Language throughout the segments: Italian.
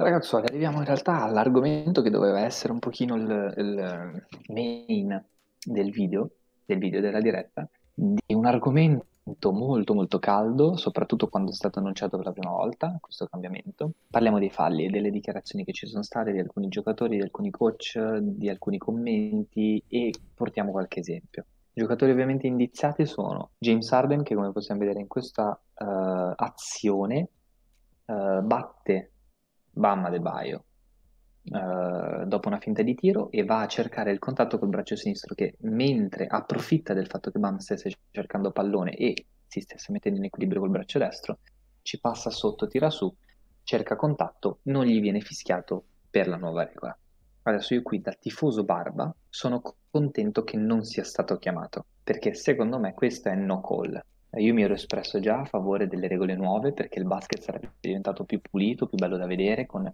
Ragazzuoli, arriviamo in realtà all'argomento che doveva essere un pochino il, il main del video, del video della diretta, di un argomento molto molto caldo, soprattutto quando è stato annunciato per la prima volta questo cambiamento. Parliamo dei falli e delle dichiarazioni che ci sono state di alcuni giocatori, di alcuni coach, di alcuni commenti e portiamo qualche esempio. I giocatori ovviamente indiziati sono James Harden che come possiamo vedere in questa uh, azione uh, batte Bam Adebayo eh, dopo una finta di tiro e va a cercare il contatto col braccio sinistro che mentre approfitta del fatto che Bam stesse cercando pallone e si stesse mettendo in equilibrio col braccio destro, ci passa sotto, tira su, cerca contatto, non gli viene fischiato per la nuova regola. Adesso io qui da tifoso Barba sono contento che non sia stato chiamato, perché secondo me questo è no call. Eh, io mi ero espresso già a favore delle regole nuove perché il basket sarebbe diventato più pulito, più bello da vedere. Con...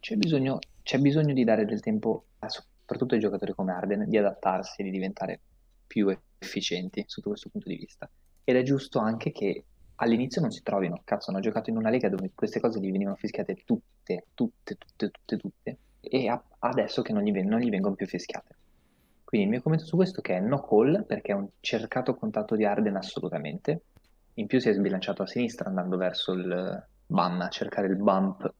C'è, bisogno, c'è bisogno di dare del tempo, a, soprattutto ai giocatori come Arden, di adattarsi e di diventare più efficienti sotto questo punto di vista. Ed è giusto anche che all'inizio non si trovino. Cazzo, hanno giocato in una lega dove queste cose gli venivano fischiate tutte, tutte, tutte, tutte, tutte. E a- adesso che non gli, non gli vengono più fischiate. Quindi il mio commento su questo che è no call perché è un cercato contatto di Arden assolutamente. In più si è sbilanciato a sinistra andando verso il BAM, a cercare il bump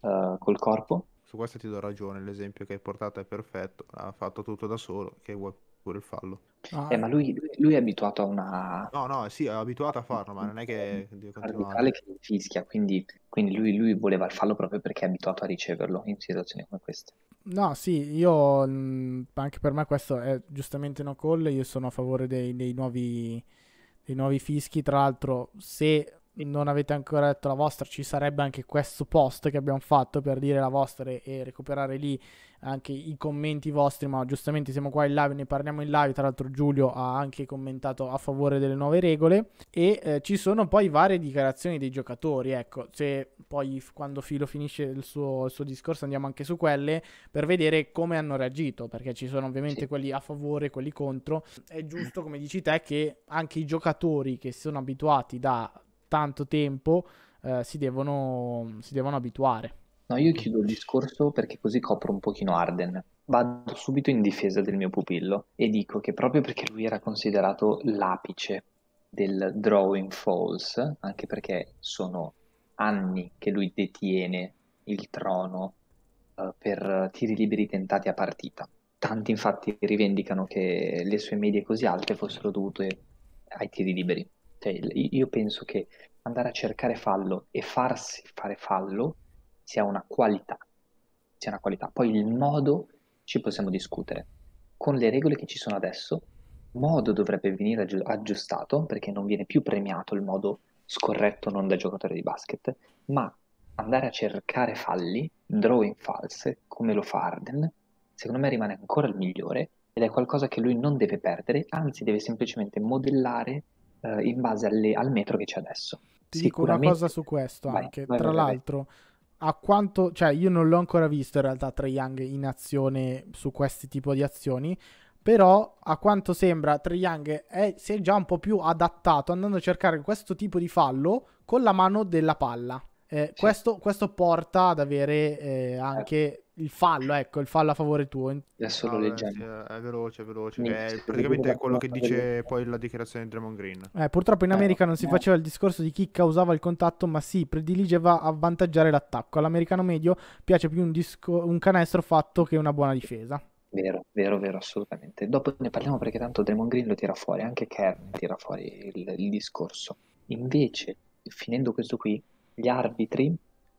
uh, col corpo. Su questo ti do ragione, l'esempio che hai portato è perfetto, ha fatto tutto da solo, che vuoi pure il fallo. Ah, eh, ma lui, lui, è abituato a una... No, no, sì, è abituato a farlo, ma non è che deve continuare. che fischia, quindi, quindi lui, lui, voleva il fallo proprio perché è abituato a riceverlo in situazioni come queste. No, sì, io mm, anche per me questo è giustamente no call, io sono a favore dei, dei nuovi, dei nuovi fischi, tra l'altro se non avete ancora detto la vostra, ci sarebbe anche questo post che abbiamo fatto per dire la vostra e, e recuperare lì anche i commenti vostri, ma giustamente siamo qua in live, ne parliamo in live, tra l'altro Giulio ha anche commentato a favore delle nuove regole e eh, ci sono poi varie dichiarazioni dei giocatori, ecco, se poi quando Filo finisce il suo, il suo discorso andiamo anche su quelle per vedere come hanno reagito, perché ci sono ovviamente sì. quelli a favore, quelli contro, è giusto come dici te che anche i giocatori che sono abituati da tanto tempo eh, si, devono, si devono abituare. No, io chiudo il discorso perché così copro un pochino Arden. Vado subito in difesa del mio pupillo e dico che proprio perché lui era considerato l'apice del drawing falls, anche perché sono anni che lui detiene il trono uh, per tiri liberi tentati a partita. Tanti infatti rivendicano che le sue medie così alte fossero dovute ai tiri liberi. Cioè, io penso che andare a cercare fallo e farsi fare fallo sia una qualità, sia una qualità. Poi il modo ci possiamo discutere. Con le regole che ci sono adesso, modo dovrebbe venire aggiustato perché non viene più premiato il modo scorretto non da giocatore di basket, ma andare a cercare falli, drawing false, come lo fa Arden, secondo me rimane ancora il migliore ed è qualcosa che lui non deve perdere, anzi deve semplicemente modellare eh, in base alle, al metro che c'è adesso. Ti dico una cosa su questo vai, anche, vai, tra vai, l'altro. A quanto, cioè, io non l'ho ancora visto in realtà Trae Young in azione su questi tipi di azioni, però a quanto sembra Trae Young è, si è già un po' più adattato andando a cercare questo tipo di fallo con la mano della palla. Eh, sì. questo, questo, porta ad avere eh, eh. anche il fallo, ecco, il fallo a favore tuo. È solo ah, è veloce, è veloce. Niente, è praticamente è quello che dice poi la dichiarazione di Draymond Green. Eh, purtroppo in eh, America eh, non si eh. faceva il discorso di chi causava il contatto, ma si prediligeva avvantaggiare l'attacco. All'americano medio piace più un, disco, un canestro fatto che una buona difesa. Vero, vero, vero, assolutamente. Dopo ne parliamo perché tanto Draymond Green lo tira fuori, anche Kern tira fuori il, il discorso. Invece, finendo questo qui, gli arbitri, eh,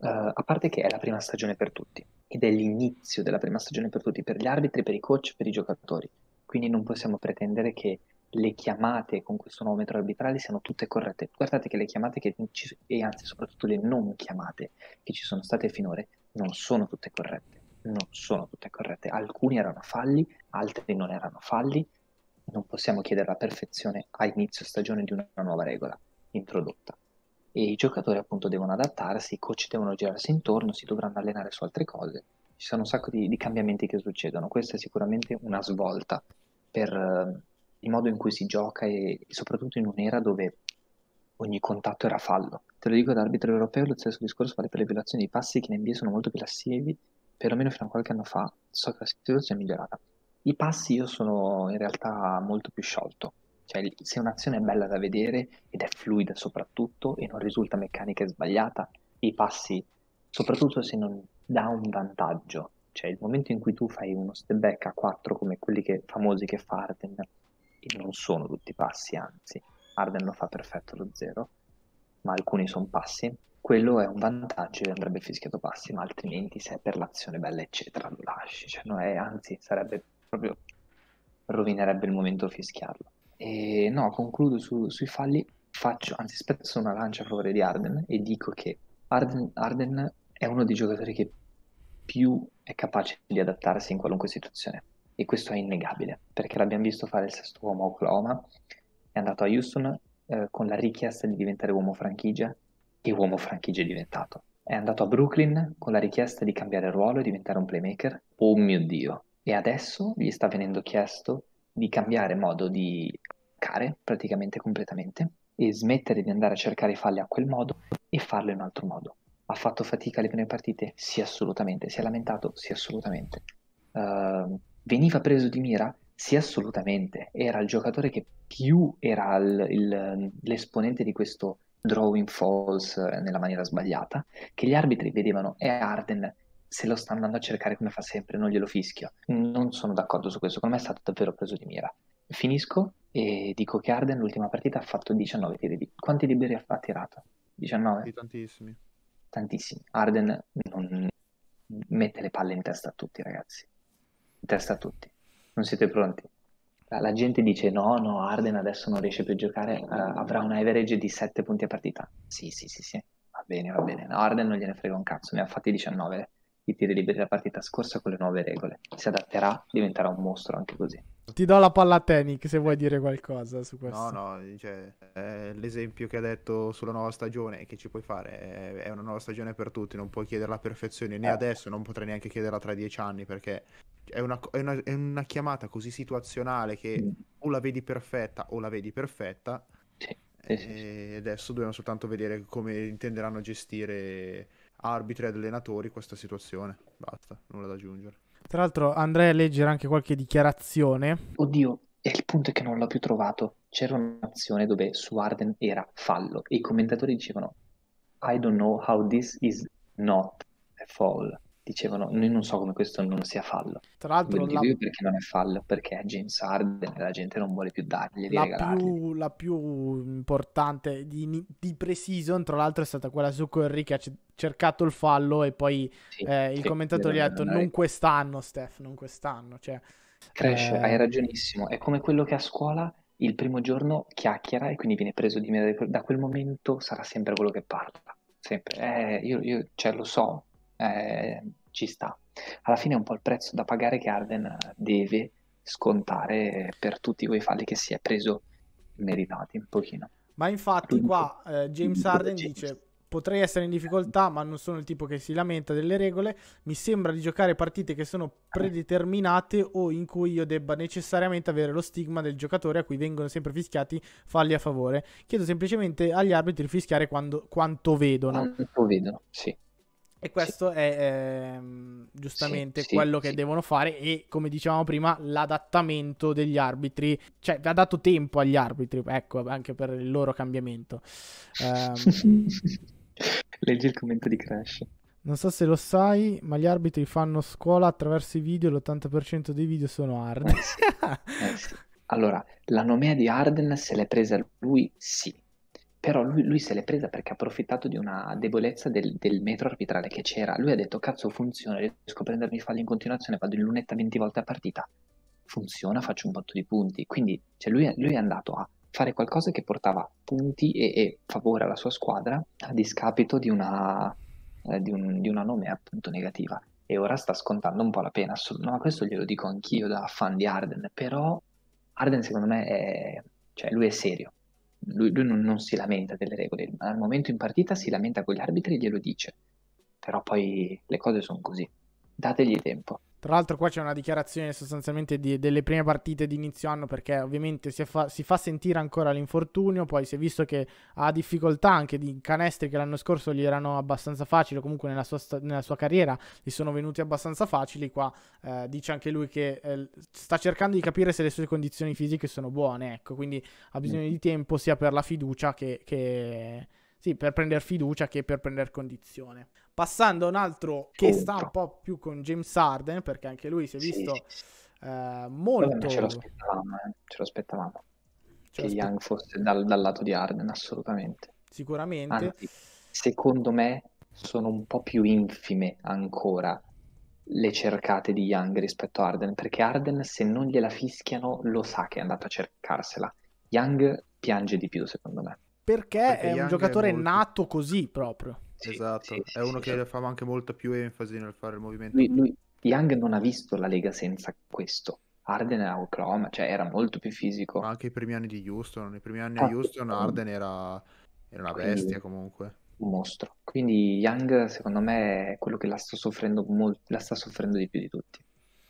a parte che è la prima stagione per tutti, ed è l'inizio della prima stagione per tutti, per gli arbitri, per i coach, per i giocatori. Quindi non possiamo pretendere che le chiamate con questo nuovo metro arbitrale siano tutte corrette. Guardate che le chiamate che ci, e anzi soprattutto le non chiamate che ci sono state finora non sono tutte corrette, non sono tutte corrette. Alcuni erano falli, altri non erano falli. Non possiamo chiedere la perfezione a inizio stagione di una nuova regola introdotta e i giocatori appunto devono adattarsi, i coach devono girarsi intorno, si dovranno allenare su altre cose. Ci sono un sacco di, di cambiamenti che succedono. Questa è sicuramente una svolta per uh, il modo in cui si gioca e, soprattutto in un'era dove ogni contatto era fallo. Te lo dico da arbitro europeo, lo stesso discorso vale per le violazioni di passi che in NBA sono molto più lassivi, perlomeno fino a qualche anno fa. So che la situazione è migliorata. I passi io sono in realtà molto più sciolto, cioè, se un'azione è bella da vedere ed è fluida soprattutto e non risulta meccanica e sbagliata, i passi, soprattutto se non dà un vantaggio, cioè il momento in cui tu fai uno step back a 4 come quelli che, famosi che fa Arden, e non sono tutti passi, anzi, Arden lo fa perfetto lo 0, ma alcuni sono passi, quello è un vantaggio e andrebbe fischiato passi, ma altrimenti se è per l'azione bella eccetera lo lasci, cioè, no, è, anzi sarebbe proprio rovinerebbe il momento fischiarlo. E no, concludo su, sui falli, faccio, anzi spezzo una lancia a favore di Arden e dico che Arden, Arden è uno dei giocatori che più è capace di adattarsi in qualunque situazione e questo è innegabile perché l'abbiamo visto fare il sesto uomo a Oklahoma, è andato a Houston eh, con la richiesta di diventare uomo franchigia e uomo franchigia è diventato. È andato a Brooklyn con la richiesta di cambiare ruolo e diventare un playmaker. Oh mio Dio! E adesso gli sta venendo chiesto di cambiare modo di staccare praticamente completamente e smettere di andare a cercare falle a quel modo e farlo in un altro modo. Ha fatto fatica alle prime partite? Sì, assolutamente. Si è lamentato? Sì, assolutamente. Uh, veniva preso di mira? Sì, assolutamente. Era il giocatore che più era il, il, l'esponente di questo drawing false eh, nella maniera sbagliata, che gli arbitri vedevano è eh, Arden, se lo sta andando a cercare come fa sempre non glielo fischio. Non sono d'accordo su questo, secondo è stato davvero preso di mira finisco e dico che Arden l'ultima partita ha fatto 19 tiri liberi. Quanti liberi ha, tirato? 19? Sì, tantissimi. Tantissimi. Arden non mette le palle in testa a tutti, ragazzi. In testa a tutti. Non siete pronti. La, la gente dice no, no, Arden adesso non riesce più a giocare, uh, avrà un average di 7 punti a partita. Sì, sì, sì, sì. Va bene, va bene. No, Arden non gliene frega un cazzo, ne ha fatti 19 i tiri liberi la partita scorsa con le nuove regole. Si adatterà, diventerà un mostro anche così. Ti do la palla a Tenic se vuoi dire qualcosa su questo. No, no, cioè, eh, l'esempio che ha detto sulla nuova stagione che ci puoi fare eh, è, una nuova stagione per tutti, non puoi chiedere la perfezione né eh. adesso, non potrai neanche chiederla tra dieci anni perché è una, è una, è una chiamata così situazionale che mm. o la vedi perfetta o la vedi perfetta. Sì. E adesso dobbiamo soltanto vedere come intenderanno gestire arbitri e allenatori questa situazione. Basta, nulla da aggiungere. Tra l'altro andrei a leggere anche qualche dichiarazione. Oddio, e il punto è che non l'ho più trovato. C'era un'azione dove su Arden era fallo e i commentatori dicevano I don't know how this is not a fall dicevano noi non so come questo non sia fallo. Tra l'altro la... perché non è fallo, perché è James Harden e la gente non vuole più dargli la più, la più importante di, di pre-season tra l'altro è stata quella su Curry che ha cercato il fallo e poi sì, eh, il sì, commentatore gli ha detto non quest'anno Steph, non quest'anno. Cioè, Crash, eh... hai ragionissimo, è come quello che a scuola il primo giorno chiacchiera e quindi viene preso di me da quel momento sarà sempre quello che parla sempre eh, io, io cioè, lo so eh, ci sta. Alla fine è un po' il prezzo da pagare che Arden eh, deve scontare per tutti quei falli che si è preso meritati un pochino. Ma infatti qua eh, James Arden dice potrei essere in difficoltà ma non sono il tipo che si lamenta delle regole, mi sembra di giocare partite che sono predeterminate o in cui io debba necessariamente avere lo stigma del giocatore a cui vengono sempre fischiati falli a favore. Chiedo semplicemente agli arbitri di fischiare quando, quanto vedono. Quanto vedono, sì. E questo sì. è ehm, giustamente sì, quello sì, che devono fare e come dicevamo prima l'adattamento degli arbitri, cioè ha dato tempo agli arbitri, ecco, anche per il loro cambiamento. Um... Leggi il commento di Crash. Non so se lo sai, ma gli arbitri fanno scuola attraverso i video, l'80% dei video sono hard. Eh eh allora, la nomea di Arden se l'è presa lui, sì, però lui, lui se l'è presa perché ha approfittato di una debolezza del, del metro arbitrale che c'era. Lui ha detto: Cazzo, funziona, riesco a prendermi i falli in continuazione, vado in lunetta 20 volte a partita. Funziona, faccio un botto di punti. Quindi cioè, lui, lui, è andato a fare qualcosa che portava punti e, e favore alla sua squadra a discapito di una, eh, di, un, di una nomea appunto negativa. E ora sta scontando un po' la pena. No, questo glielo dico anch'io da fan di Arden, però Arden secondo me è... cioè lui è serio lui, lui non, non, si lamenta delle regole, al momento in partita si lamenta con gli arbitri e glielo dice, però poi le cose sono così, dategli tempo. Tra l'altro qua c'è una dichiarazione sostanzialmente di, delle prime partite di inizio anno perché ovviamente si fa, si fa, sentire ancora l'infortunio, poi si è visto che ha difficoltà anche di canestri che l'anno scorso gli erano abbastanza facili, o comunque nella sua, nella sua, carriera gli sono venuti abbastanza facili, qua eh, dice anche lui che eh, sta cercando di capire se le sue condizioni fisiche sono buone, ecco, quindi ha bisogno mm. di tempo sia per la fiducia che, che sì, per prendere fiducia che per prendere condizione. Passando a un altro che sta un po' più con James Harden, perché anche lui si è visto sì. eh, molto... Ce l'aspettavamo, eh. ce l'aspettavamo. Ce che lo Young fosse dal, dal, lato di Harden, assolutamente. Sicuramente. Anzi, secondo me sono un po' più infime ancora le cercate di Young rispetto a Arden, perché Arden se non gliela fischiano lo sa che è andato a cercarsela. Young piange di più, secondo me. Perché, perché è un giocatore è molto... nato così proprio. Sì, esatto, sì, è uno che fa anche molta più enfasi nel fare il movimento. Lui, lui, Young non ha visto la Lega senza questo. Arden era Oklahoma, cioè era molto più fisico. Ma anche i primi anni di Houston, nei primi anni ah, di Houston Arden era, era una bestia comunque. Un mostro. Quindi Young secondo me è quello che la sta soffrendo, molt- la sta soffrendo di più di tutti.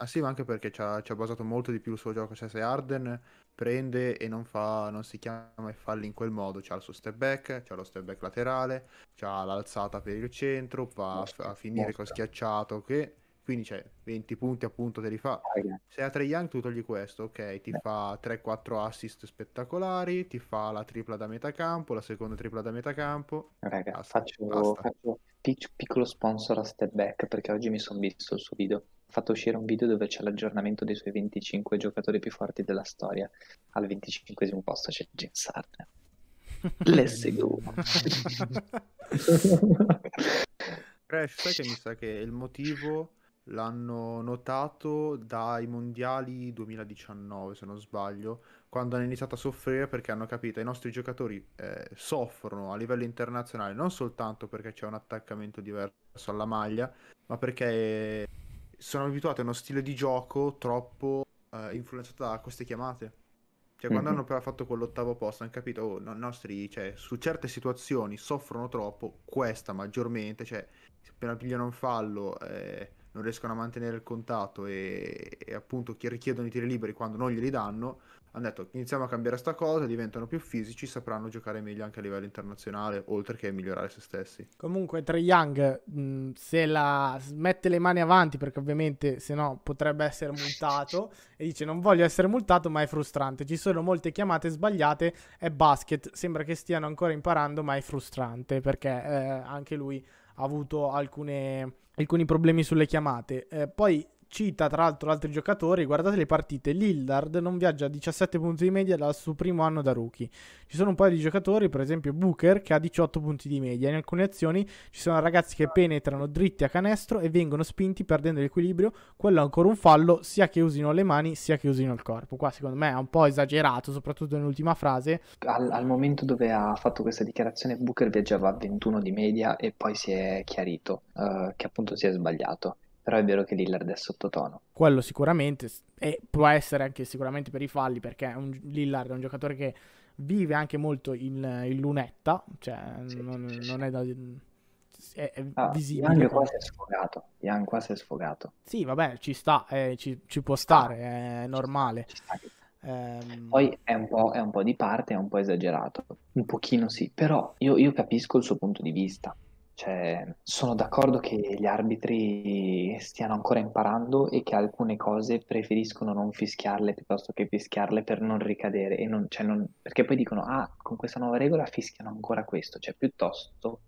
Ah sì, ma anche perché ci ha, ci ha basato molto di più il suo gioco. Cioè se Arden prende e non, fa, non si chiama e falli in quel modo, c'ha il suo step back, c'ha lo step back laterale, c'ha l'alzata per il centro, va a finire con schiacciato che quindi c'è 20 punti appunto te li fa. Se a Trae Young tu togli questo, ok, ti fa 3-4 assist spettacolari, ti fa la tripla da metà campo, la seconda tripla da metà campo. Raga, basta, faccio, basta. faccio pic- piccolo sponsor a step back perché oggi mi sono visto il suo video fatto uscire un video dove c'è l'aggiornamento dei suoi 25 giocatori più forti della storia. Al 25 posto c'è James Harden. Let's go. Crash, sai che mi sa che il motivo l'hanno notato dai mondiali 2019, se non sbaglio, quando hanno iniziato a soffrire perché hanno capito che i nostri giocatori eh, soffrono a livello internazionale non soltanto perché c'è un attaccamento diverso alla maglia, ma perché sono abituati a uno stile di gioco troppo eh, influenzato da queste chiamate. Cioè, quando mm-hmm. hanno però fatto quell'ottavo posto, hanno capito, oh, no, nostri, cioè, su certe situazioni soffrono troppo, questa maggiormente, cioè, appena pigliano un fallo, eh, non riescono a mantenere il contatto e, e appunto richiedono i tiri liberi quando non glieli danno, hanno detto iniziamo a cambiare sta cosa, diventano più fisici, sapranno giocare meglio anche a livello internazionale, oltre che migliorare se stessi. Comunque Trey Young, mh, mm, se la mette le mani avanti, perché ovviamente se no potrebbe essere multato, e dice non voglio essere multato, ma è frustrante, ci sono molte chiamate sbagliate, è basket, sembra che stiano ancora imparando, ma è frustrante, perché eh, anche lui ha avuto alcune alcuni problemi sulle chiamate. Eh, poi cita tra l'altro altri giocatori, guardate le partite, Lillard non viaggia a 17 punti di media dal suo primo anno da rookie. Ci sono un paio di giocatori, per esempio Booker che ha 18 punti di media. In alcune azioni ci sono ragazzi che penetrano dritti a canestro e vengono spinti perdendo l'equilibrio, quello è ancora un fallo, sia che usino le mani sia che usino il corpo. Qua secondo me è un po' esagerato, soprattutto nell'ultima frase. Al, al momento dove ha fatto questa dichiarazione Booker viaggiava a 21 di media e poi si è chiarito uh, che appunto si è sbagliato però è vero che Lillard è sottotono. Quello sicuramente, e può essere anche sicuramente per i falli, perché è un, Lillard è un giocatore che vive anche molto in, in lunetta, cioè sì, non, sì, non sì. è da... È, è ah, visibile. Young qua si è sfogato. Young qua si è sfogato. Sì, vabbè, ci sta, eh, ci, ci, può stare, è normale. Ci sta, ci sta. Um... Poi è un, è un, po', di parte, è un po' esagerato, un pochino sì, però io, io capisco il suo punto di vista. Cioè, sono d'accordo che gli arbitri stiano ancora imparando e che alcune cose preferiscono non fischiarle piuttosto che fischiarle per non ricadere. E non, cioè non- perché poi dicono, ah, con questa nuova regola fischiano ancora questo, cioè piuttosto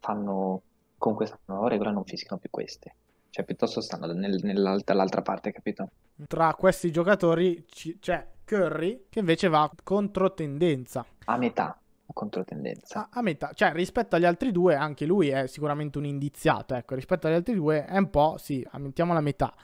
fanno con questa nuova regola non fischiano più queste. Cioè, piuttosto stanno nel- nell'altra l'altra parte, capito? Tra questi giocatori ci- c'è Curry che invece va contro tendenza. A metà, controtendenza. A, a metà, cioè rispetto agli altri due, anche lui è sicuramente un indiziato, ecco, rispetto agli altri due è un po', sì, ammettiamo la metà.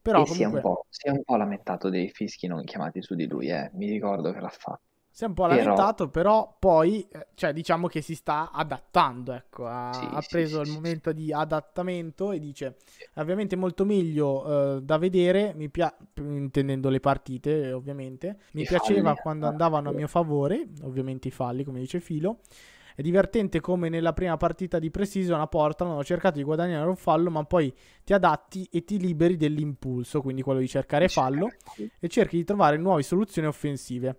Però e comunque... si, un po', si è un po' lamentato dei fischi non chiamati su di lui, eh. mi ricordo che l'ha fatto. Si è un po' lamentato, però poi eh, cioè, diciamo che si sta adattando. Ecco. Ha, sì, ha preso sì, il sì, momento di adattamento e dice: Ovviamente molto meglio eh, da vedere, pia- intendendo le partite, ovviamente. Mi I piaceva falli, quando eh, andavano a mio favore, ovviamente i falli, come dice Filo. È divertente come nella prima partita di Precision a Portland ho cercato di guadagnare un fallo, ma poi ti adatti e ti liberi dell'impulso, quindi quello di cercare fallo, e cerchi di trovare nuove soluzioni offensive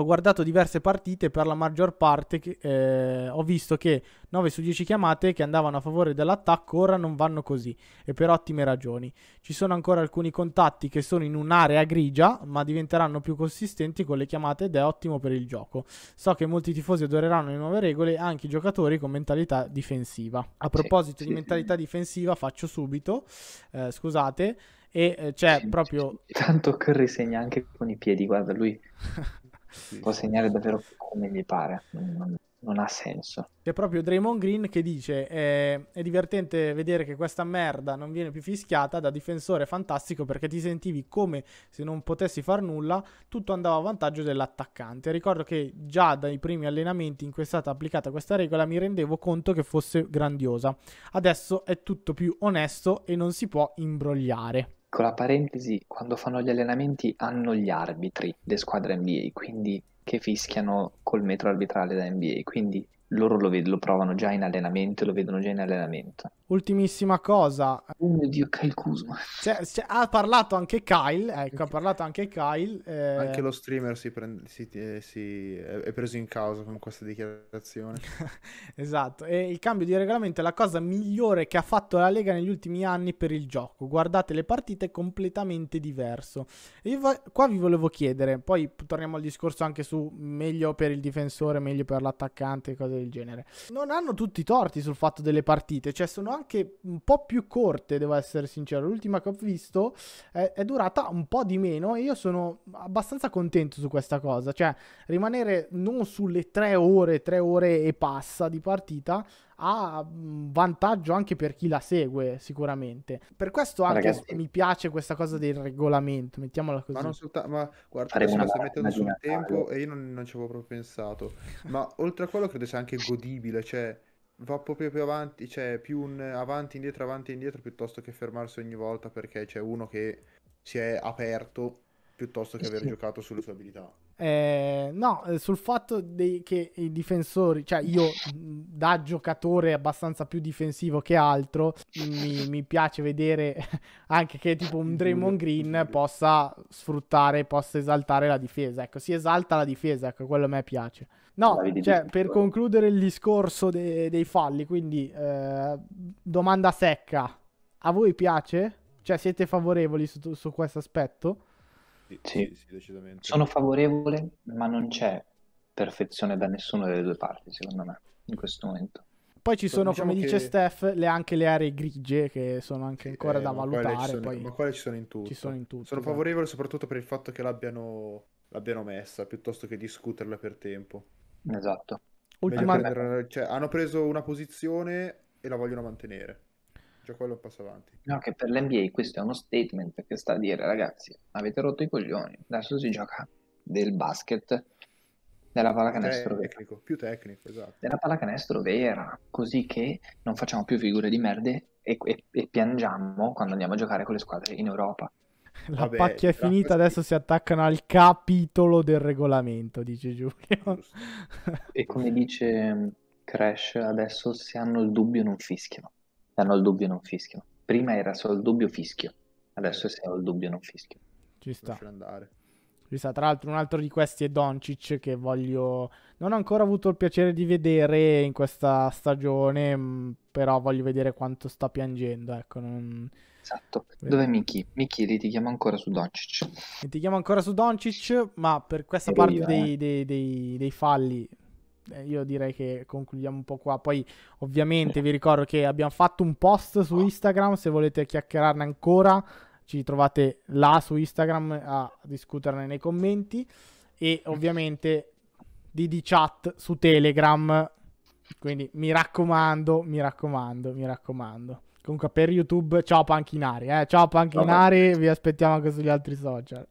ho guardato diverse partite, per la maggior parte eh, ho visto che 9 su 10 chiamate che andavano a favore dell'attacco ora non vanno così e per ottime ragioni. Ci sono ancora alcuni contatti che sono in un'area grigia, ma diventeranno più consistenti con le chiamate ed è ottimo per il gioco. So che molti tifosi adoreranno le nuove regole, anche i giocatori con mentalità difensiva. A proposito sì, di sì, mentalità sì. difensiva, faccio subito, eh, scusate, e eh, c'è proprio... Tanto Curry segna anche con i piedi, guarda lui. sì. può segnare davvero come gli pare. Non, non ha senso. C'è proprio Draymond Green che dice: eh, È divertente vedere che questa merda non viene più fischiata da difensore fantastico perché ti sentivi come se non potessi far nulla, tutto andava a vantaggio dell'attaccante. Ricordo che già dai primi allenamenti in cui è stata applicata questa regola mi rendevo conto che fosse grandiosa. Adesso è tutto più onesto e non si può imbrogliare piccola parentesi, quando fanno gli allenamenti hanno gli arbitri, le squadre NBA, quindi che fischiano col metro arbitrale da NBA, quindi loro lo, ved- lo provano già in allenamento, lo vedono già in allenamento. Ultimissima cosa. Oh mio Dio, Kyle Kuzma. C'è, cioè, c'è, cioè, ha parlato anche Kyle, ecco, ha parlato anche Kyle. Eh... Anche lo streamer si, prende, si, eh, si è preso in causa con questa dichiarazione. esatto, e il cambio di regolamento è la cosa migliore che ha fatto la Lega negli ultimi anni per il gioco. Guardate le partite, è completamente diverso. E vo- qua vi volevo chiedere, poi torniamo al discorso anche su meglio per il difensore, meglio per l'attaccante, cose del genere. Non hanno tutti i torti sul fatto delle partite, cioè sono anche un po' più corte, devo essere sincero. L'ultima che ho visto è, è durata un po' di meno e io sono abbastanza contento su questa cosa, cioè rimanere non sulle tre ore, tre ore e passa di partita, ha mm, vantaggio anche per chi la segue sicuramente. Per questo anche Ragazzi. mi piace questa cosa del regolamento, mettiamola così. Ma non soltanto, ma guarda, adesso mi stai mettendo sul tempo e io non, non ci avevo proprio pensato, ma oltre a quello credo sia anche godibile, cioè va proprio più avanti, cioè più un avanti, indietro, avanti, indietro, piuttosto che fermarsi ogni volta perché c'è uno che si è aperto piuttosto che aver sì. giocato sulle sue abilità. Eh, no, eh, sul fatto dei, che i difensori, cioè io da giocatore abbastanza più difensivo che altro, mi, mi piace vedere anche che tipo un Draymond Green possa sfruttare, possa esaltare la difesa. Ecco, si esalta la difesa, ecco, quello a me piace. No, cioè, per eh. concludere il discorso de- dei falli, quindi eh, domanda secca, a voi piace? Cioè siete favorevoli su, su questo aspetto? Sì, sì. sì decisamente. Sono favorevole, ma non c'è perfezione da nessuna delle due parti, secondo me, in questo momento. Poi ci ecco, sono, diciamo come dice che... Steph, le, anche le aree grigie che sono anche ancora eh, da ma valutare. Quelle sono, poi... Ma quelle ci sono in tutto. Sono, in tutto, sono esatto. favorevole soprattutto per il fatto che l'abbiano, l'abbiano messa piuttosto che discuterla per tempo. Esatto. Ultima... Prendere, cioè, hanno preso una posizione e la vogliono mantenere cioè quello passa avanti. No, che per l'NBA questo è uno statement perché sta a dire ragazzi, avete rotto i coglioni, adesso si gioca del basket, della pallacanestro tecnico, Più tecnico, esatto. Della pallacanestro vera, così che non facciamo più figure di merde e, e, e piangiamo quando andiamo a giocare con le squadre in Europa. La Vabbè, pacchia è finita, adesso si attaccano al capitolo del regolamento, dice Giulio. e come dice mm, Crash, adesso se hanno il dubbio non fischiano hanno il dubbio non fischio. Prima era solo il dubbio fischio, adesso se ho il dubbio non fischio. Ci sta. Ci sta. Tra l'altro un altro di questi è Doncic che voglio... Non ho ancora avuto il piacere di vedere in questa stagione, mm, però voglio vedere quanto sta piangendo. Ecco, non... Esatto. Dove Dov'è Miki? Miki, litighiamo ancora su Doncic. Litighiamo ancora su Doncic, ma per questa e parte io, dei, eh. dei, dei, dei falli eh, io direi che concludiamo un po' qua. Poi, ovviamente, vi ricordo che abbiamo fatto un post su Instagram. Se volete chiacchierarne ancora, ci trovate là su Instagram a discuterne nei commenti. E ovviamente DD chat su Telegram. Quindi mi raccomando, mi raccomando, mi raccomando. Comunque per YouTube, ciao Panchinari. Eh? Ciao Panchinari, vi aspettiamo anche sugli altri social.